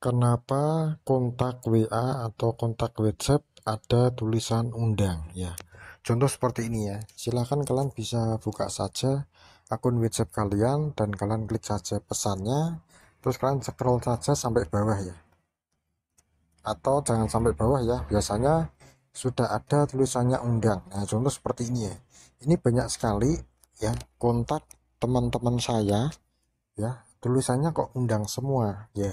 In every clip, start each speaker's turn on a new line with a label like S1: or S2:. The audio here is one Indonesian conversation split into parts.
S1: kenapa kontak WA atau kontak WhatsApp ada tulisan undang ya. Contoh seperti ini ya. Silahkan kalian bisa buka saja akun WhatsApp kalian dan kalian klik saja pesannya. Terus kalian scroll saja sampai bawah ya. Atau jangan sampai bawah ya. Biasanya sudah ada tulisannya undang. Nah, contoh seperti ini ya. Ini banyak sekali ya kontak teman-teman saya ya tulisannya kok undang semua ya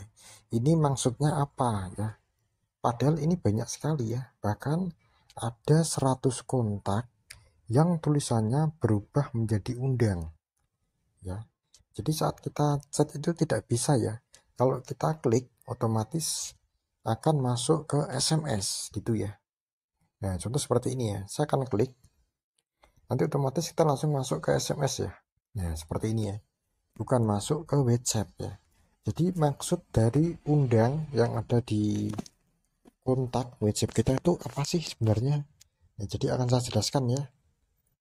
S1: ini maksudnya apa ya padahal ini banyak sekali ya bahkan ada 100 kontak yang tulisannya berubah menjadi undang ya jadi saat kita chat itu tidak bisa ya kalau kita klik otomatis akan masuk ke SMS gitu ya nah contoh seperti ini ya saya akan klik nanti otomatis kita langsung masuk ke SMS ya nah seperti ini ya bukan masuk ke WhatsApp ya jadi maksud dari undang yang ada di kontak WhatsApp kita itu apa sih sebenarnya ya, jadi akan saya jelaskan ya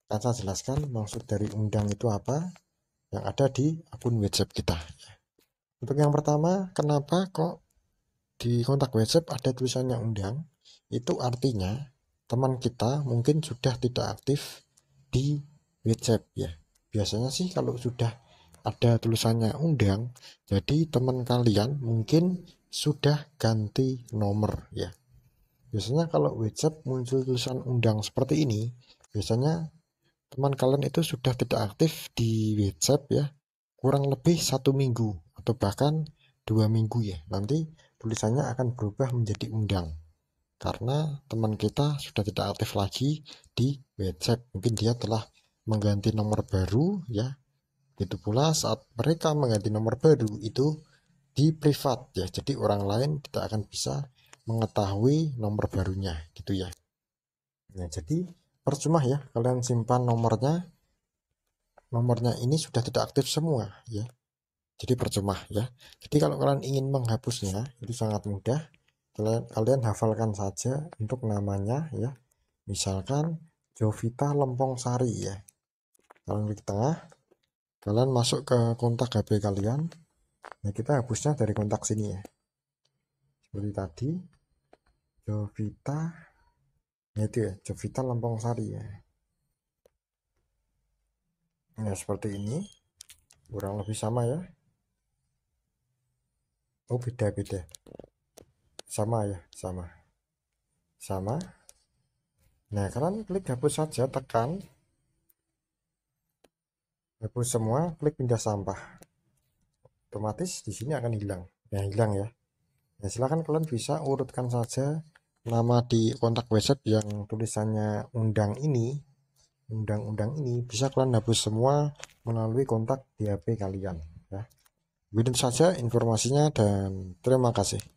S1: akan saya jelaskan maksud dari undang itu apa yang ada di akun WhatsApp kita untuk yang pertama kenapa kok di kontak WhatsApp ada tulisannya undang itu artinya teman kita mungkin sudah tidak aktif di WhatsApp ya biasanya sih kalau sudah ada tulisannya undang jadi teman kalian mungkin sudah ganti nomor ya biasanya kalau WhatsApp muncul tulisan undang seperti ini biasanya teman kalian itu sudah tidak aktif di WhatsApp ya kurang lebih satu minggu atau bahkan dua minggu ya nanti tulisannya akan berubah menjadi undang karena teman kita sudah tidak aktif lagi di WhatsApp mungkin dia telah mengganti nomor baru ya itu pula saat mereka mengganti nomor baru itu di privat ya. Jadi orang lain tidak akan bisa mengetahui nomor barunya gitu ya. Nah, jadi percuma ya kalian simpan nomornya. Nomornya ini sudah tidak aktif semua ya. Jadi percuma ya. Jadi kalau kalian ingin menghapusnya itu sangat mudah. Kalian, kalian hafalkan saja untuk namanya ya. Misalkan Jovita Lempong Sari ya. Kalian klik tengah, kalian masuk ke kontak HP kalian nah kita hapusnya dari kontak sini ya seperti tadi Jovita ya itu ya Jovita Lempong Sari ya nah seperti ini kurang lebih sama ya oh beda beda sama ya sama sama nah kalian klik hapus saja tekan hapus semua klik pindah sampah otomatis di sini akan hilang ya hilang ya ya silahkan kalian bisa urutkan saja nama di kontak website yang tulisannya undang ini undang-undang ini bisa kalian hapus semua melalui kontak di HP kalian ya begitu saja informasinya dan terima kasih